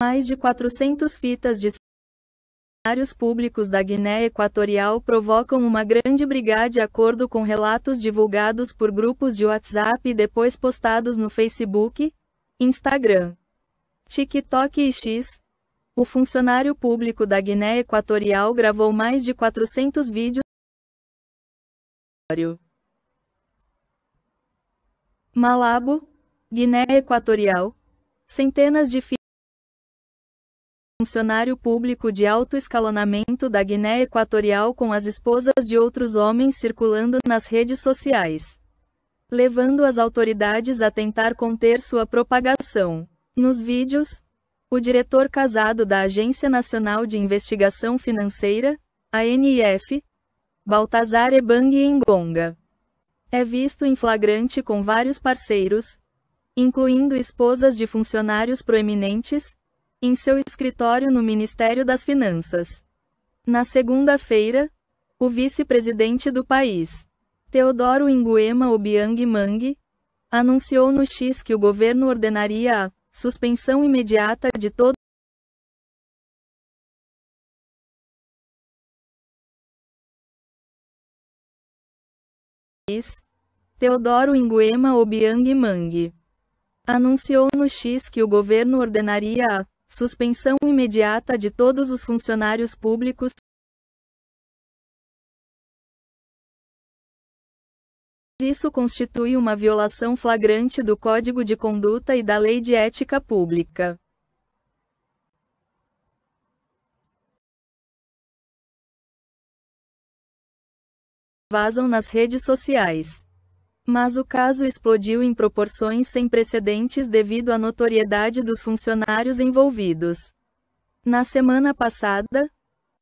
Mais de 400 fitas de funcionários públicos da Guiné Equatorial provocam uma grande briga de acordo com relatos divulgados por grupos de WhatsApp e depois postados no Facebook, Instagram, TikTok e X. O funcionário público da Guiné Equatorial gravou mais de 400 vídeos. Malabo, Guiné Equatorial. Centenas de funcionário público de alto escalonamento da Guiné Equatorial com as esposas de outros homens circulando nas redes sociais, levando as autoridades a tentar conter sua propagação. Nos vídeos, o diretor casado da Agência Nacional de Investigação Financeira, ANIF, Baltazar Ebang Ngonga, é visto em flagrante com vários parceiros, incluindo esposas de funcionários proeminentes, em seu escritório no Ministério das Finanças. Na segunda-feira, o vice-presidente do país, Teodoro Nguema Obiang Mang, anunciou no X que o governo ordenaria a suspensão imediata de todo Teodoro Nguema Obiang Mang anunciou no X que o governo ordenaria a Suspensão imediata de todos os funcionários públicos. Isso constitui uma violação flagrante do Código de Conduta e da Lei de Ética Pública. Vazam nas redes sociais. Mas o caso explodiu em proporções sem precedentes devido à notoriedade dos funcionários envolvidos. Na semana passada,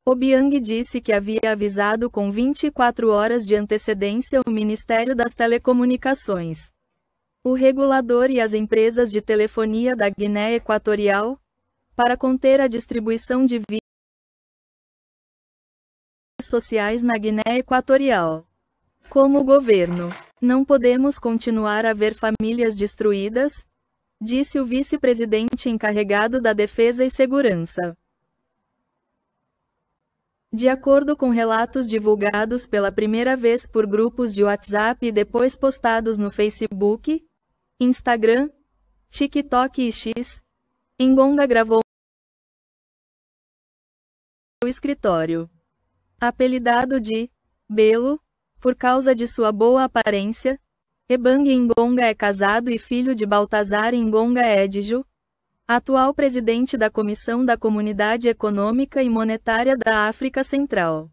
Obiang disse que havia avisado com 24 horas de antecedência o Ministério das Telecomunicações. O regulador e as empresas de telefonia da Guiné Equatorial, para conter a distribuição de vídeos sociais na Guiné Equatorial. Como governo, não podemos continuar a ver famílias destruídas? Disse o vice-presidente encarregado da Defesa e Segurança. De acordo com relatos divulgados pela primeira vez por grupos de WhatsApp e depois postados no Facebook, Instagram, TikTok e X, Engonga gravou o escritório. Apelidado de Belo, por causa de sua boa aparência, Ebang Ngonga é casado e filho de Baltazar Ngonga Edjo, atual presidente da Comissão da Comunidade Econômica e Monetária da África Central.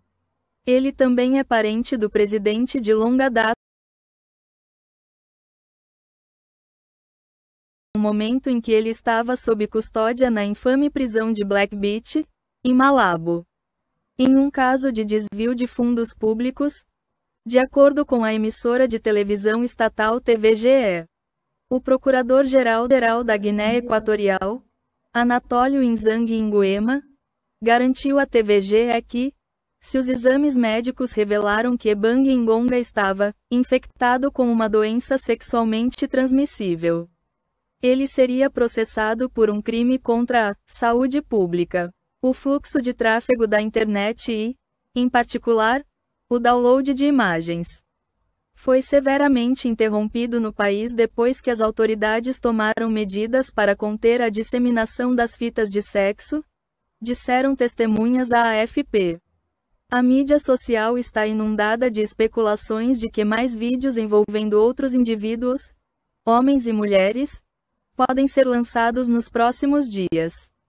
Ele também é parente do presidente de longa data. Um momento em que ele estava sob custódia na infame prisão de Black Beach, em Malabo. Em um caso de desvio de fundos públicos, de acordo com a emissora de televisão estatal TVGE, o procurador-geral da Guiné Equatorial, Anatólio Inzang Nguema, garantiu à TVGE que, se os exames médicos revelaram que Ebang Ngonga estava infectado com uma doença sexualmente transmissível, ele seria processado por um crime contra a saúde pública, o fluxo de tráfego da internet e, em particular, o download de imagens foi severamente interrompido no país depois que as autoridades tomaram medidas para conter a disseminação das fitas de sexo, disseram testemunhas à AFP. A mídia social está inundada de especulações de que mais vídeos envolvendo outros indivíduos, homens e mulheres, podem ser lançados nos próximos dias.